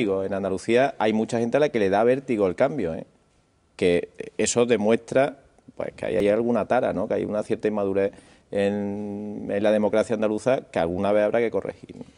En Andalucía hay mucha gente a la que le da vértigo el cambio, ¿eh? que eso demuestra pues, que hay alguna tara, ¿no? que hay una cierta inmadurez en, la democracia andaluza que alguna vez habrá que corregir.